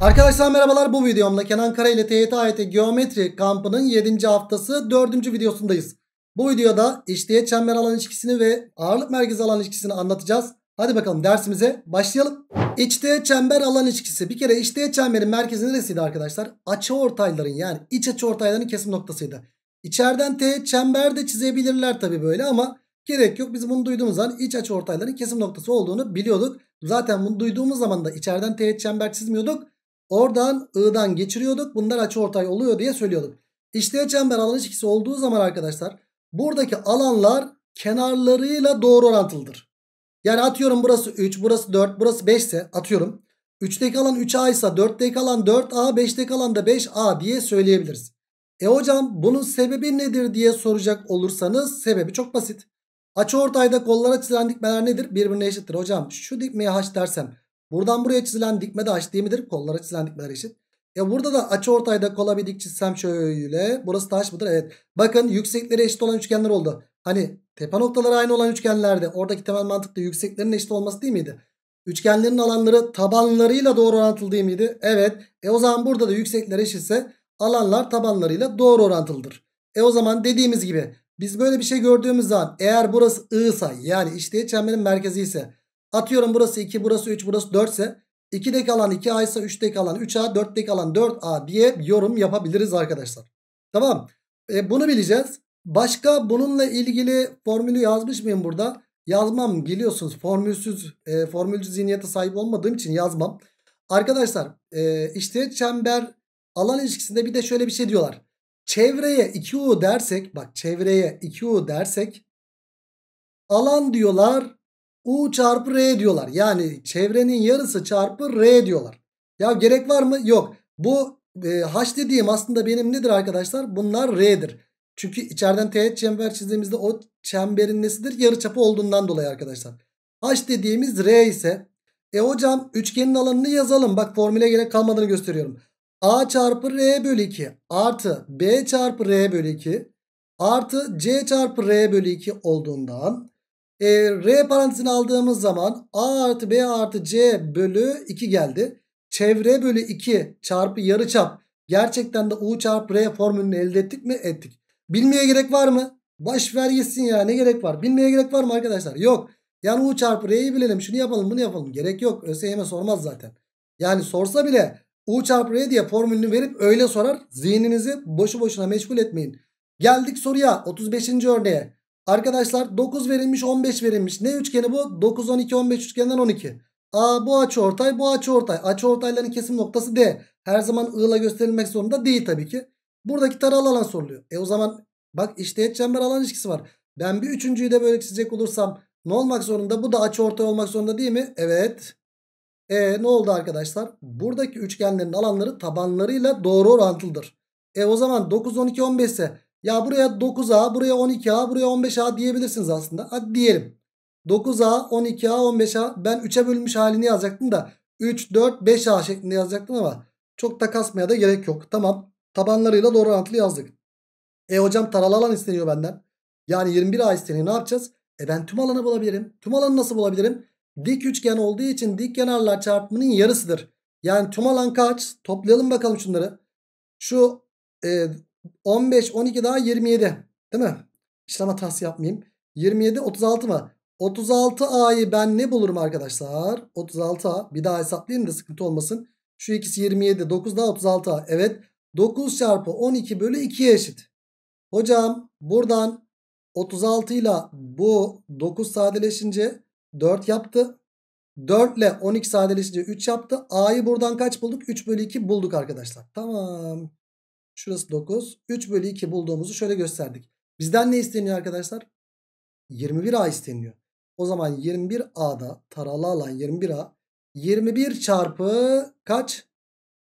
Arkadaşlar merhabalar bu videomda Kenan Kara ile TYT Geometri kampının 7. haftası 4. videosundayız. Bu videoda işleye çember alan ilişkisini ve ağırlık merkezi alan ilişkisini anlatacağız. Hadi bakalım dersimize başlayalım. İçte çember alan ilişkisi. Bir kere içte çemberin merkezi neresiydi arkadaşlar? Açı ortayların yani iç açı ortayların kesim noktasıydı. İçeriden T çember de çizebilirler tabi böyle ama gerek yok. Biz bunu duyduğumuz an iç açı ortayların kesim noktası olduğunu biliyorduk. Zaten bunu duyduğumuz zaman da içeriden T çember çizmiyorduk. Oradan I'dan geçiriyorduk. Bunlar açıortay oluyor diye söylüyorduk. İşte çember alan ilişkisi olduğu zaman arkadaşlar buradaki alanlar kenarlarıyla doğru orantılıdır. Yani atıyorum burası 3, burası 4, burası 5 ise atıyorum. 3'teki alan 3A ise 4'teki alan 4A, 5'teki alan da 5A diye söyleyebiliriz. E hocam bunun sebebi nedir diye soracak olursanız sebebi çok basit. Açı ortayda kollara çizilen dikmeler nedir? Birbirine eşittir. Hocam şu dikmeye haş dersem Buradan buraya çizilen dikme de h değil midir? Kollara çizilen dikmeler eşit. E burada da açı ortayda kola bir dik çizsem şöyle. Burası taş mıdır? Evet. Bakın yüksekleri eşit olan üçgenler oldu. Hani tepe noktaları aynı olan üçgenlerde oradaki temel mantıkta yükseklerin eşit olması değil miydi? Üçgenlerin alanları tabanlarıyla doğru orantılı değil miydi? Evet. E o zaman burada da yüksekler eşitse alanlar tabanlarıyla doğru orantılıdır. E o zaman dediğimiz gibi biz böyle bir şey gördüğümüz zaman eğer burası I ise yani işte çemberin merkezi ise Atıyorum burası 2, burası 3, burası 4 ise 2'deki alan 2A ise 3'deki alan 3A, 4'deki alan 4A diye yorum yapabiliriz arkadaşlar. Tamam. E, bunu bileceğiz. Başka bununla ilgili formülü yazmış mıyım burada? Yazmam biliyorsunuz formülsüz, e, formülcü zihniyete sahip olmadığım için yazmam. Arkadaşlar e, işte çember alan ilişkisinde bir de şöyle bir şey diyorlar. Çevreye 2U dersek bak çevreye 2U dersek alan diyorlar U çarpı R diyorlar. Yani çevrenin yarısı çarpı R diyorlar. Ya gerek var mı? Yok. Bu e, H dediğim aslında benim nedir arkadaşlar? Bunlar R'dir. Çünkü içeriden teğet çember çizdiğimizde o çemberin nesidir? Yarı çapı olduğundan dolayı arkadaşlar. H dediğimiz R ise e hocam üçgenin alanını yazalım. Bak formüle gerek kalmadığını gösteriyorum. A çarpı R bölü 2 artı B çarpı R bölü 2 artı C çarpı R bölü 2 olduğundan e, R parantezini aldığımız zaman A artı B artı C bölü 2 geldi. Çevre bölü 2 çarpı yarı çap. Gerçekten de U çarpı R formülünü elde ettik mi? Ettik. Bilmeye gerek var mı? Baş ver gitsin ya ne gerek var? Bilmeye gerek var mı arkadaşlar? Yok. Yani U çarpı R'yi bilelim şunu yapalım bunu yapalım. Gerek yok. ÖSYM sormaz zaten. Yani sorsa bile U çarpı R diye formülünü verip öyle sorar. Zihninizi boşu boşuna meşgul etmeyin. Geldik soruya 35. örneğe. Arkadaşlar 9 verilmiş 15 verilmiş. Ne üçgeni bu? 9 12 15 üçgeninden 12. A bu açı ortay bu açı ortay. Açı ortayların kesim noktası D. Her zaman I gösterilmek zorunda değil tabii ki. Buradaki taralı alan soruluyor. E o zaman bak işteğet çember alan ilişkisi var. Ben bir üçüncüyü de böyle çizecek olursam ne olmak zorunda? Bu da açı ortay olmak zorunda değil mi? Evet. E ne oldu arkadaşlar? Buradaki üçgenlerin alanları tabanlarıyla doğru orantılıdır. E o zaman 9 12 15 ise ya buraya 9A, buraya 12A, buraya 15A diyebilirsiniz aslında. Hadi diyelim. 9A, 12A, 15A. Ben 3'e bölünmüş halini yazacaktım da 3, 4, 5A şeklinde yazacaktım ama çok da kasmaya da gerek yok. Tamam. Tabanlarıyla doğru orantılı yazdık. E hocam taralı alan isteniyor benden. Yani 21A isteniyor. Ne yapacağız? E ben tüm alanı bulabilirim. Tüm alanı nasıl bulabilirim? Dik üçgen olduğu için dik kenarlar çarpımının yarısıdır. Yani tüm alan kaç? Toplayalım bakalım şunları. Şu e, 15, 12 daha 27. Değil mi? İşlem hatası yapmayayım. 27, 36 mı? 36A'yı ben ne bulurum arkadaşlar? 36A. Bir daha hesaplayayım da sıkıntı olmasın. Şu ikisi 27. 9 daha 36A. Evet. 9 çarpı 12 bölü 2'ye eşit. Hocam buradan 36 ile bu 9 sadeleşince 4 yaptı. 4 ile 12 sadeleşince 3 yaptı. A'yı buradan kaç bulduk? 3 bölü 2 bulduk arkadaşlar. Tamam. Şurası 9. 3 bölü 2 bulduğumuzu şöyle gösterdik. Bizden ne isteniyor arkadaşlar? 21A isteniyor. O zaman 21A'da taralı alan 21A 21 çarpı kaç?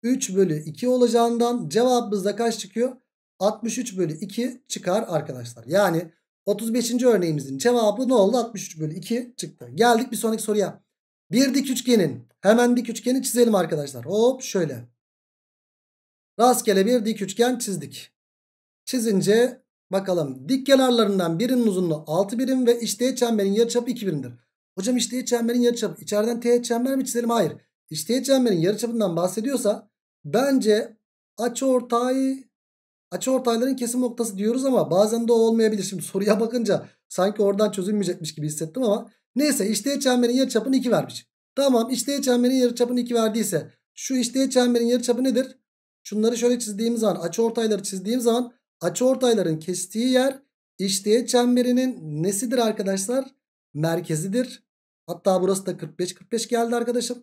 3 bölü 2 olacağından cevabımızda kaç çıkıyor? 63 bölü 2 çıkar arkadaşlar. Yani 35. örneğimizin cevabı ne oldu? 63 bölü 2 çıktı. Geldik bir sonraki soruya. Bir dik üçgenin hemen dik üçgeni çizelim arkadaşlar. Hop şöyle. Rastgele bir dik üçgen çizdik. Çizince bakalım dik kenarlarından birinin uzunluğu 6 birim ve içteğe çemberin yarıçapı 2 birimdir. Hocam içteğe çemberin yarıçapı içeriden teğet çember mi çizelim? Hayır. İçteğe çemberin yarıçapından bahsediyorsa bence açıortay açıortayların kesim noktası diyoruz ama bazen de o olmayabilir. Şimdi soruya bakınca sanki oradan çözülmeyecekmiş gibi hissettim ama neyse içteğe çemberin yarıçapını 2 vermiş. Tamam içteğe çemberin yarıçapını 2 verdiyse şu içteğe çemberin yarıçapı nedir? Şunları şöyle çizdiğim zaman açı ortayları çizdiğim zaman açı ortayların kestiği yer işleye çemberinin nesidir arkadaşlar? Merkezidir. Hatta burası da 45-45 geldi arkadaşım.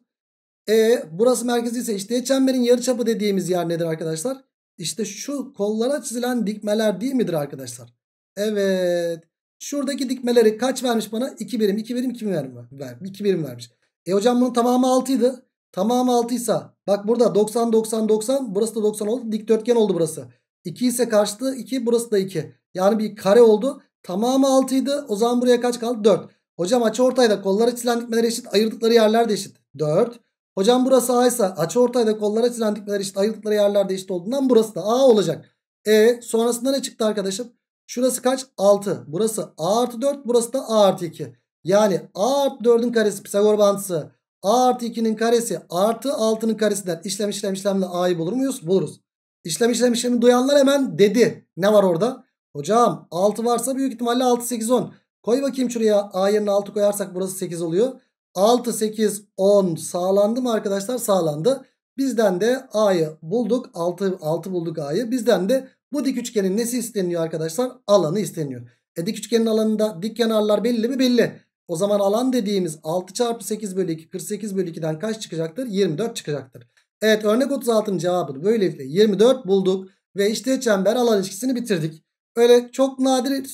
E burası merkezi ise işleye çemberin yarıçapı dediğimiz yer nedir arkadaşlar? İşte şu kollara çizilen dikmeler değil midir arkadaşlar? Evet. Şuradaki dikmeleri kaç vermiş bana? 2 birim, 2 birim, 2 birim, Vermiş. 2 birim vermiş. E hocam bunun tamamı 6 idi. Tamamı 6 ise bak burada 90 90 90 burası da 90 oldu. Dikdörtgen oldu burası. 2 ise karşıtı 2 burası da 2. Yani bir kare oldu. Tamamı 6 idi. O zaman buraya kaç kaldı? 4. Hocam açı ortayda kollara çizilen dikmeler eşit. Ayırdıkları yerler de eşit. 4. Hocam burası A ise açı ortayda kollara çizilen dikmeler eşit. Ayırdıkları yerler de eşit olduğundan burası da A olacak. E sonrasında ne çıktı arkadaşım? Şurası kaç? 6. Burası A artı 4. Burası da A artı 2. Yani A artı 4'ün karesi Pisagor bantısı A artı 2'nin karesi artı 6'nın karesinden işlem işlem işlemle A'yı bulur muyuz? Buluruz. İşlem işlem işlemi duyanlar hemen dedi. Ne var orada? Hocam 6 varsa büyük ihtimalle 6 8 10. Koy bakayım şuraya A yerine 6 koyarsak burası 8 oluyor. 6 8 10 sağlandı mı arkadaşlar? Sağlandı. Bizden de A'yı bulduk. 6, 6 bulduk A'yı. Bizden de bu dik üçgenin nesi isteniyor arkadaşlar? Alanı isteniyor. E dik üçgenin alanında dik kenarlar belli mi? Belli. O zaman alan dediğimiz 6 çarpı 8 bölü 2 48 bölü 2'den kaç çıkacaktır? 24 çıkacaktır. Evet örnek 36'nın cevabını böylelikle 24 bulduk. Ve işte çember alan ilişkisini bitirdik. Öyle çok nadir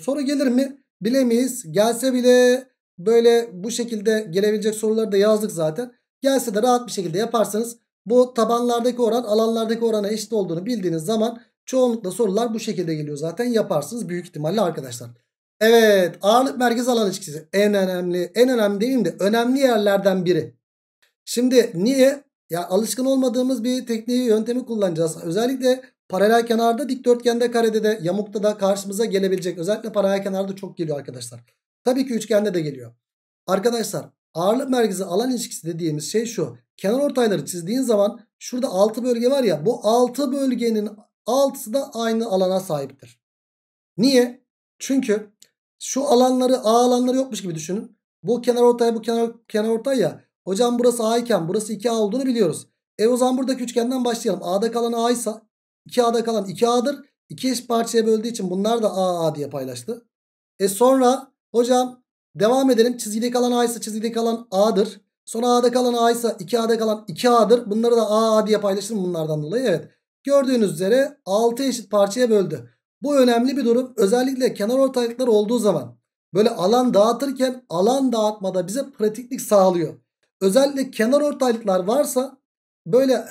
soru gelir mi bilemeyiz. Gelse bile böyle bu şekilde gelebilecek soruları da yazdık zaten. Gelse de rahat bir şekilde yaparsanız bu tabanlardaki oran alanlardaki orana eşit olduğunu bildiğiniz zaman çoğunlukla sorular bu şekilde geliyor zaten yaparsınız büyük ihtimalle arkadaşlar. Evet ağırlık merkez alanı ilişkisi en önemli en önemli değil de önemli yerlerden biri. Şimdi niye? Ya alışkın olmadığımız bir tekniği yöntemi kullanacağız. Özellikle paralel kenarda dikdörtgende karede de yamukta da karşımıza gelebilecek. Özellikle paralel kenarda çok geliyor arkadaşlar. Tabii ki üçgende de geliyor. Arkadaşlar ağırlık merkezi alan ilişkisi dediğimiz şey şu. Kenar ortayları çizdiğin zaman şurada 6 bölge var ya bu 6 bölgenin 6'sı da aynı alana sahiptir. Niye? Çünkü şu alanları A alanları yokmuş gibi düşünün. Bu kenar ortaya, bu kenar, kenar ortaya. ya. Hocam burası A iken burası 2A olduğunu biliyoruz. E o zaman buradaki üçgenden başlayalım. A'da kalan A ise 2A'da kalan 2A'dır. İki eş parçaya böldüğü için bunlar da A A diye paylaştı. E sonra hocam devam edelim. Çizgide kalan A ise çizgide kalan A'dır. Sonra A'da kalan A ise 2A'da kalan 2A'dır. Bunları da A A diye paylaştım bunlardan dolayı. Evet gördüğünüz üzere 6 eşit parçaya böldü. Bu önemli bir durum. Özellikle kenar ortaylıklar olduğu zaman böyle alan dağıtırken alan dağıtmada bize pratiklik sağlıyor. Özellikle kenar ortaylıklar varsa böyle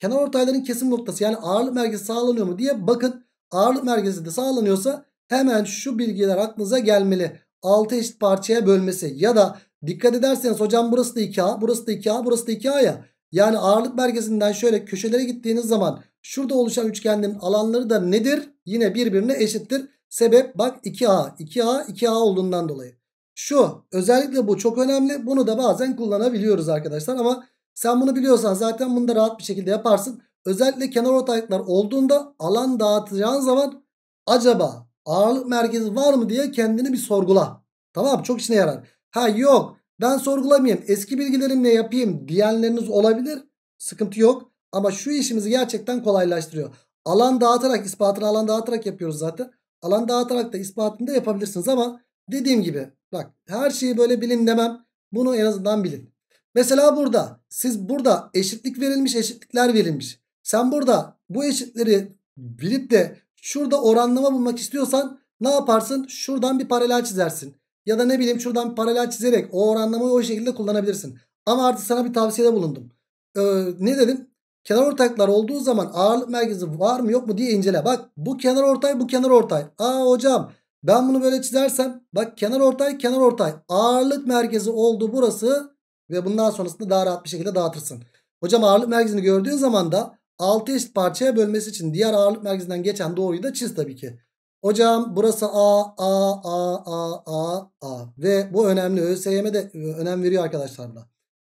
kenar ortayların kesim noktası yani ağırlık merkezi sağlanıyor mu diye bakın. Ağırlık merkezi de sağlanıyorsa hemen şu bilgiler aklınıza gelmeli. 6 eşit parçaya bölmesi ya da dikkat ederseniz hocam burası da 2A, burası da 2A, burası da 2A ya. Yani ağırlık merkezinden şöyle köşelere gittiğiniz zaman şurada oluşan üçgenlerin alanları da nedir? yine birbirine eşittir. Sebep bak 2A. 2A 2A olduğundan dolayı. Şu özellikle bu çok önemli. Bunu da bazen kullanabiliyoruz arkadaşlar ama sen bunu biliyorsan zaten bunu da rahat bir şekilde yaparsın. Özellikle kenar ortaklıklar olduğunda alan dağıtacağın zaman acaba ağırlık merkezi var mı diye kendini bir sorgula. Tamam çok işine yarar. Ha yok ben sorgulamayayım eski bilgilerimle yapayım diyenleriniz olabilir. Sıkıntı yok ama şu işimizi gerçekten kolaylaştırıyor. Alan dağıtarak ispatını alan dağıtarak yapıyoruz zaten. Alan dağıtarak da ispatını da yapabilirsiniz ama dediğim gibi bak her şeyi böyle bilin demem. Bunu en azından bilin. Mesela burada siz burada eşitlik verilmiş eşitlikler verilmiş. Sen burada bu eşitleri bilip de şurada oranlama bulmak istiyorsan ne yaparsın? Şuradan bir paralel çizersin. Ya da ne bileyim şuradan bir paralel çizerek o oranlamayı o şekilde kullanabilirsin. Ama artık sana bir tavsiyede bulundum. Ee, ne dedim? Kenar ortaklar olduğu zaman ağırlık merkezi var mı yok mu diye incele. Bak bu kenar ortay bu kenar ortay. Aa hocam ben bunu böyle çizersem bak kenar ortay kenar ortay. Ağırlık merkezi oldu burası ve bundan sonrasında daha rahat bir şekilde dağıtırsın. Hocam ağırlık merkezini gördüğün zaman da 6 eşit parçaya bölmesi için diğer ağırlık merkezinden geçen doğruyu da çiz tabii ki. Hocam burası A, A, A, A, A, A ve bu önemli. ÖSYM de önem veriyor arkadaşlarla.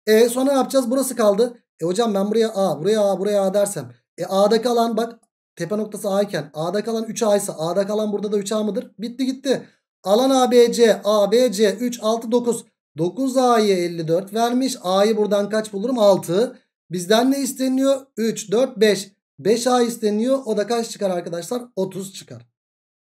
E sonra ne yapacağız? Burası kaldı. E hocam ben buraya A, buraya A, buraya A dersem. E A'daki alan bak tepe noktası A iken A'daki alan 3A ise A'daki alan burada da 3A mıdır? Bitti gitti. Alan ABC, ABC 3, 6, 9. 9A'yı 54 vermiş. A'yı buradan kaç bulurum? 6. Bizden ne isteniyor? 3, 4, 5. 5A isteniyor. O da kaç çıkar arkadaşlar? 30 çıkar.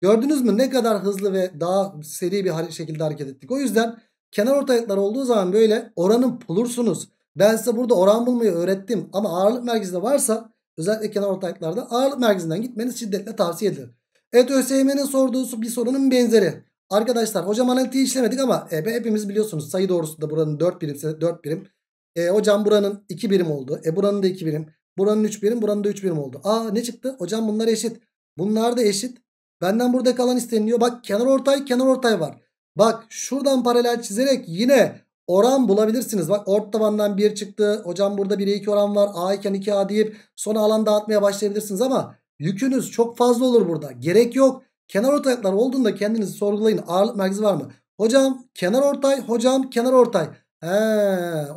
Gördünüz mü ne kadar hızlı ve daha seri bir şekilde hareket ettik. O yüzden kenar ortaylıklar olduğu zaman böyle oranın bulursunuz. Ben size burada oran bulmayı öğrettim ama ağırlık merkezinde varsa özellikle kenar ortaklarda ağırlık merkezinden gitmeniz şiddetle tavsiye edilir. Evet ÖSYM'nin sorduğu bir sorunun benzeri. Arkadaşlar hocam analitiği işlemedik ama e, hepimiz biliyorsunuz sayı doğrusunda buranın 4 birimse 4 birim. E, hocam buranın 2 birim oldu. E, buranın da 2 birim. Buranın 3 birim buranın da 3 birim oldu. Aa ne çıktı? Hocam bunlar eşit. Bunlar da eşit. Benden burada kalan isteniliyor. Bak kenar ortay kenar ortay var. Bak şuradan paralel çizerek yine Oran bulabilirsiniz. Bak ort tabandan 1 çıktı. Hocam burada 1'e 2 oran var. A iken 2A deyip sonra alan dağıtmaya başlayabilirsiniz ama yükünüz çok fazla olur burada. Gerek yok. Kenar ortaylar olduğunda kendinizi sorgulayın. Ağırlık merkezi var mı? Hocam kenar ortay, hocam kenar ortay. He,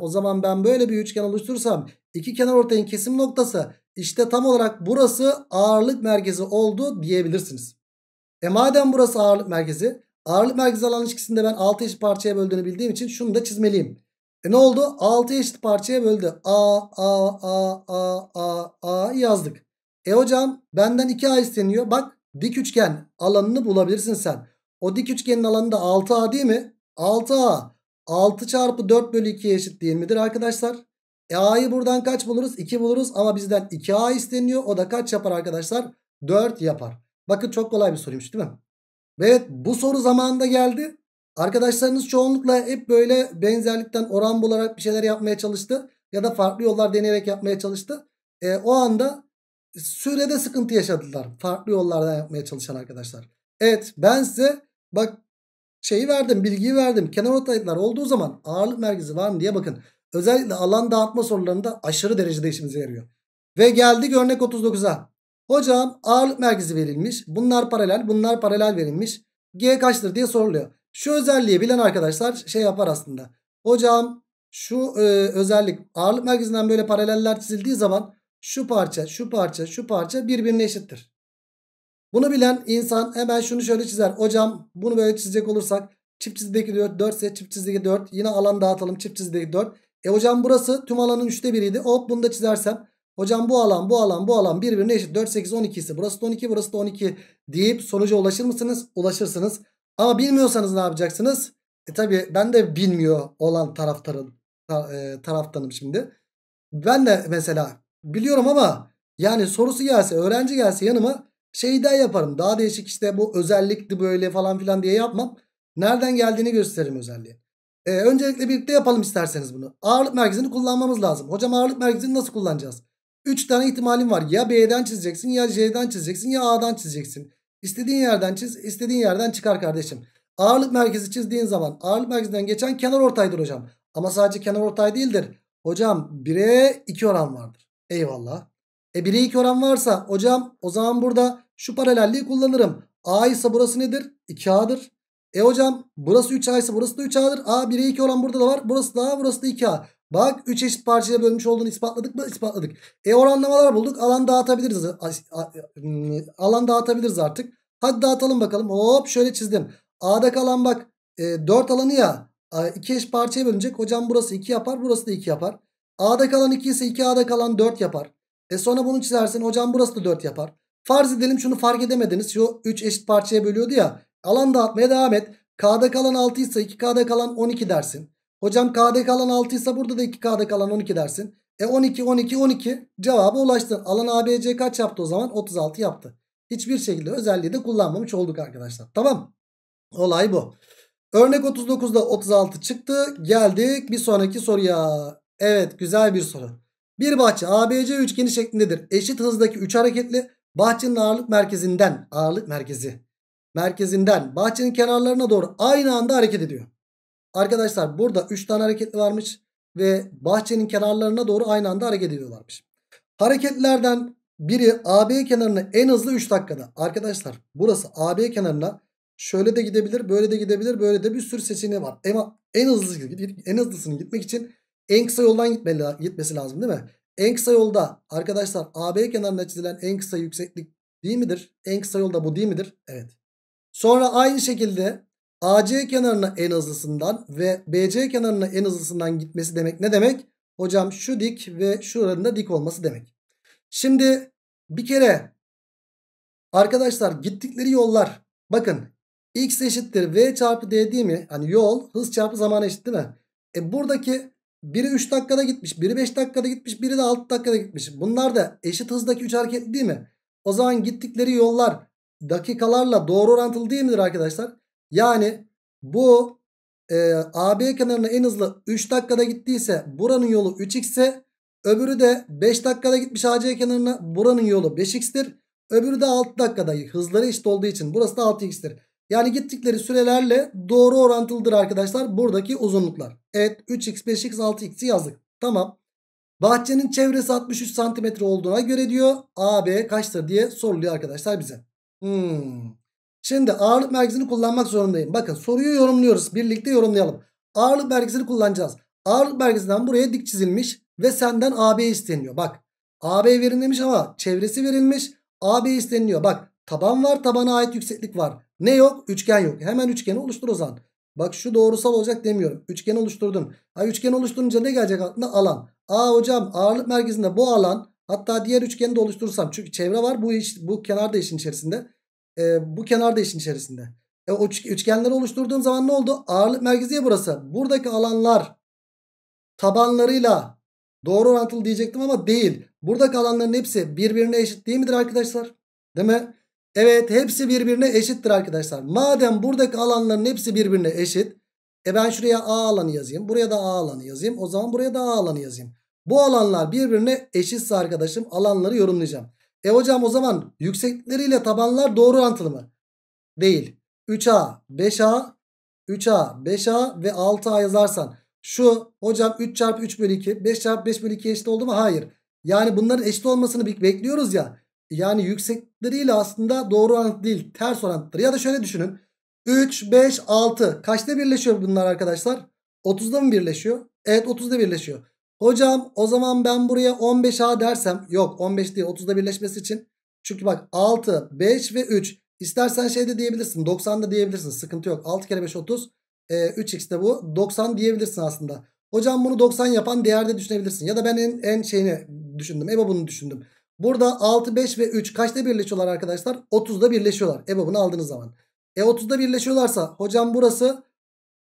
o zaman ben böyle bir üçgen oluştursam iki kenar ortayın kesim noktası işte tam olarak burası ağırlık merkezi oldu diyebilirsiniz. E madem burası ağırlık merkezi Ağırlık merkez alan ilişkisinde ben 6 eşit parçaya böldüğünü bildiğim için şunu da çizmeliyim. E ne oldu? 6 eşit parçaya böldü. A, A, A, A, A, A yazdık. E hocam benden 2A isteniyor. Bak dik üçgen alanını bulabilirsin sen. O dik üçgenin alanı da 6A değil mi? 6A. 6 çarpı 4 bölü 2'ye eşit değil midir arkadaşlar? E A'yı buradan kaç buluruz? 2 buluruz ama bizden 2A isteniyor. O da kaç yapar arkadaşlar? 4 yapar. Bakın çok kolay bir soruymuş değil mi? Evet bu soru zamanında geldi. Arkadaşlarınız çoğunlukla hep böyle benzerlikten oran bularak bir şeyler yapmaya çalıştı. Ya da farklı yollar deneyerek yapmaya çalıştı. E, o anda sürede sıkıntı yaşadılar. Farklı yollardan yapmaya çalışan arkadaşlar. Evet ben size bak şeyi verdim bilgiyi verdim. Kenar ortaylıklar olduğu zaman ağırlık merkezi var mı diye bakın. Özellikle alan dağıtma sorularında aşırı derecede işimize yarıyor. Ve geldik örnek 39'a. Hocam ağırlık merkezi verilmiş. Bunlar paralel bunlar paralel verilmiş. G kaçtır diye soruluyor. Şu özelliği bilen arkadaşlar şey yapar aslında. Hocam şu e, özellik ağırlık merkezinden böyle paraleller çizildiği zaman şu parça şu parça şu parça birbirine eşittir. Bunu bilen insan hemen şunu şöyle çizer. Hocam bunu böyle çizecek olursak çift çizgideki 4, 4 ise çift çizgideki 4. Yine alan dağıtalım çift çizgideki 4. E hocam burası tüm alanın 3'te 1'iydi. Hop bunu da çizersem Hocam bu alan bu alan bu alan birbirine eşit. 4 8 12 ise burası da 12 burası da 12 deyip sonuca ulaşır mısınız? Ulaşırsınız. Ama bilmiyorsanız ne yapacaksınız? E tabi ben de bilmiyor olan taraftarın ta, e, taraftanım şimdi. Ben de mesela biliyorum ama yani sorusu gelse öğrenci gelse yanıma şey daha yaparım. Daha değişik işte bu özellikti böyle falan filan diye yapmam. Nereden geldiğini gösteririm özelliği. Ee, öncelikle birlikte yapalım isterseniz bunu. Ağırlık merkezini kullanmamız lazım. Hocam ağırlık merkezini nasıl kullanacağız? 3 tane ihtimalin var. Ya B'den çizeceksin ya C'den çizeceksin ya A'dan çizeceksin. İstediğin yerden çiz istediğin yerden çıkar kardeşim. Ağırlık merkezi çizdiğin zaman ağırlık merkezinden geçen kenar ortaydır hocam. Ama sadece kenar ortay değildir. Hocam 1'e 2 oran vardır. Eyvallah. E 1'e 2 oran varsa hocam o zaman burada şu paralelliği kullanırım. A ise burası nedir? 2A'dır. E hocam burası 3A ise burası da 3A'dır. A 1'e 2 oran burada da var. Burası da A burası da 2A. Bak 3 eşit parçaya bölmüş olduğunu ispatladık mı? İspatladık. E oranlamalar bulduk. Alan dağıtabiliriz. Alan dağıtabiliriz artık. Hadi dağıtalım bakalım. Hop şöyle çizdim. A'da kalan bak e, 4 alanı ya. 2 eş parçaya bölünecek. Hocam burası 2 yapar. Burası da 2 yapar. A'da kalan 2 ise 2A'da kalan 4 yapar. E sonra bunu çizersin. Hocam burası da 4 yapar. Farz edelim şunu fark edemediniz. Şu 3 eşit parçaya bölüyordu ya. Alan dağıtmaya devam et. K'da kalan 6 ise 2K'da kalan 12 dersin. Hocam K'de kalan 6 ise burada da 2K'da kalan 12 dersin. E 12 12 12 cevabı ulaştın. Alan ABC kaç yaptı o zaman? 36 yaptı. Hiçbir şekilde özelliği de kullanmamış olduk arkadaşlar. Tamam. Olay bu. Örnek 39'da 36 çıktı. Geldik bir sonraki soruya. Evet güzel bir soru. Bir bahçe ABC üçgeni şeklindedir. Eşit hızdaki 3 hareketli bahçenin ağırlık merkezinden ağırlık merkezi merkezinden bahçenin kenarlarına doğru aynı anda hareket ediyor. Arkadaşlar burada 3 tane hareketli varmış. Ve bahçenin kenarlarına doğru aynı anda hareket ediyorlarmış. Hareketlerden biri AB kenarına en hızlı 3 dakikada. Arkadaşlar burası AB kenarına şöyle de gidebilir, böyle de gidebilir, böyle de bir sürü seçeneği var. Ama en hızlı en hızlısını gitmek için en kısa yoldan gitmeli, gitmesi lazım değil mi? En kısa yolda arkadaşlar AB kenarına çizilen en kısa yükseklik değil midir? En kısa yolda bu değil midir? Evet. Sonra aynı şekilde AC kenarına en hızlısından ve BC kenarına en hızlısından gitmesi demek ne demek? Hocam şu dik ve şuranın da dik olması demek. Şimdi bir kere arkadaşlar gittikleri yollar bakın x eşittir v çarpı d değil mi? Hani yol hız çarpı zaman eşit değil mi? E buradaki biri 3 dakikada gitmiş, biri 5 dakikada gitmiş, biri de 6 dakikada gitmiş. Bunlar da eşit hızdaki 3 hareketli değil mi? O zaman gittikleri yollar dakikalarla doğru orantılı değil midir arkadaşlar? Yani bu e, AB kenarına en hızlı 3 dakikada gittiyse buranın yolu 3x ise öbürü de 5 dakikada gitmiş AC kenarına buranın yolu 5x'tir. Öbürü de 6 dakikada hızları eşit olduğu için burası da 6x'tir. Yani gittikleri sürelerle doğru orantılıdır arkadaşlar buradaki uzunluklar. Evet 3x 5x 6x'i yazdık. Tamam. Bahçenin çevresi 63 cm olduğuna göre diyor AB kaçtır diye soruluyor arkadaşlar bize. Hmm. Şimdi ağırlık merkezini kullanmak zorundayım. Bakın soruyu yorumluyoruz. Birlikte yorumlayalım. Ağırlık merkezini kullanacağız. Ağırlık merkezinden buraya dik çizilmiş ve senden AB isteniyor. Bak AB verilmemiş ama çevresi verilmiş. AB isteniliyor. Bak taban var tabana ait yükseklik var. Ne yok? Üçgen yok. Hemen üçgeni oluştur o zaman. Bak şu doğrusal olacak demiyorum. Üçgen oluşturdum. Ha üçgen oluşturunca ne gelecek aklına? Alan. Aa hocam ağırlık merkezinde bu alan hatta diğer üçgeni de oluşturursam çünkü çevre var bu iş, bu kenar işin içerisinde. E, bu kenar da işin içerisinde. E, o üçgenleri oluşturduğum zaman ne oldu? Ağırlık merkezi ya burası. Buradaki alanlar tabanlarıyla doğru orantılı diyecektim ama değil. Buradaki alanların hepsi birbirine eşit değil midir arkadaşlar? Değil mi? Evet hepsi birbirine eşittir arkadaşlar. Madem buradaki alanların hepsi birbirine eşit. E ben şuraya A alanı yazayım. Buraya da A alanı yazayım. O zaman buraya da A alanı yazayım. Bu alanlar birbirine eşitse arkadaşım alanları yorumlayacağım. E hocam o zaman yükseklikleriyle tabanlar doğru orantılı mı? Değil. 3A, 5A, 3A, 5A ve 6A yazarsan şu hocam 3 çarpı 3 bölü 2, 5 çarpı 5 bölü 2 eşit oldu mu? Hayır. Yani bunların eşit olmasını bekliyoruz ya. Yani yüksekleriyle aslında doğru orantı değil ters orantıdır. Ya da şöyle düşünün. 3, 5, 6 kaçta birleşiyor bunlar arkadaşlar? 30'da mı birleşiyor? Evet 30'da birleşiyor. Hocam o zaman ben buraya 15A dersem yok 15 değil 30'da birleşmesi için. Çünkü bak 6, 5 ve 3. İstersen şey de diyebilirsin 90 da diyebilirsin sıkıntı yok. 6 kere 5 30 e, 3x de bu 90 diyebilirsin aslında. Hocam bunu 90 yapan değerde düşünebilirsin. Ya da ben en, en şeyini düşündüm bunu düşündüm. Burada 6, 5 ve 3 kaçta birleşiyorlar arkadaşlar? 30'da birleşiyorlar bunu aldığınız zaman. E 30'da birleşiyorlarsa hocam burası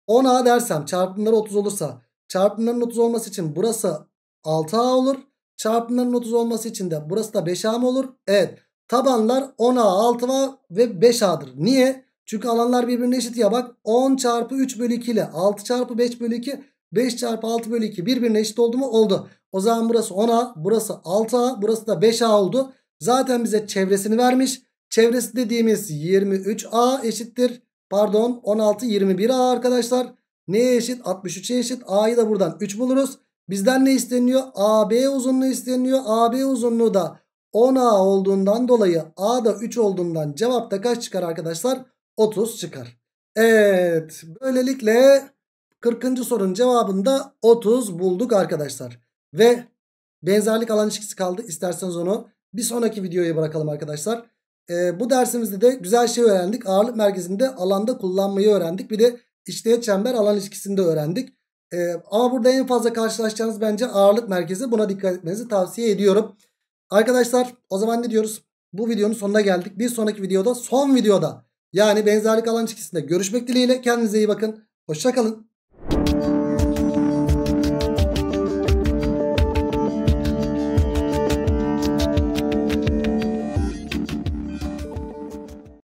10A dersem çarpımları 30 olursa Çarpımların 30 olması için burası 6A olur. Çarpımların 30 olması için de burası da 5A mı olur? Evet. Tabanlar 10A, 6A ve 5A'dır. Niye? Çünkü alanlar birbirine eşit ya bak. 10 çarpı 3 bölü 2 ile 6 çarpı 5 bölü 2 5 çarpı 6 bölü 2 birbirine eşit oldu mu? Oldu. O zaman burası 10A, burası 6A, burası da 5A oldu. Zaten bize çevresini vermiş. Çevresi dediğimiz 23A eşittir. Pardon 16, 21A arkadaşlar. Neye eşit? 63'e eşit. A'yı da buradan 3 buluruz. Bizden ne isteniyor? AB uzunluğu isteniyor. AB uzunluğu da 10A olduğundan dolayı A da 3 olduğundan cevap da kaç çıkar arkadaşlar? 30 çıkar. Evet. Böylelikle 40. sorunun cevabında 30 bulduk arkadaşlar. Ve benzerlik alan ilişkisi kaldı. İsterseniz onu bir sonraki videoya bırakalım arkadaşlar. Ee, bu dersimizde de güzel şey öğrendik. Ağırlık merkezinde alanda kullanmayı öğrendik. Bir de İşleye çember alan ilişkisinde öğrendik. E, ama burada en fazla karşılaşacağınız bence ağırlık merkezi. Buna dikkat etmenizi tavsiye ediyorum. Arkadaşlar o zaman ne diyoruz? Bu videonun sonuna geldik. Bir sonraki videoda son videoda yani benzerlik alan ilişkisinde görüşmek dileğiyle. Kendinize iyi bakın. Hoşçakalın.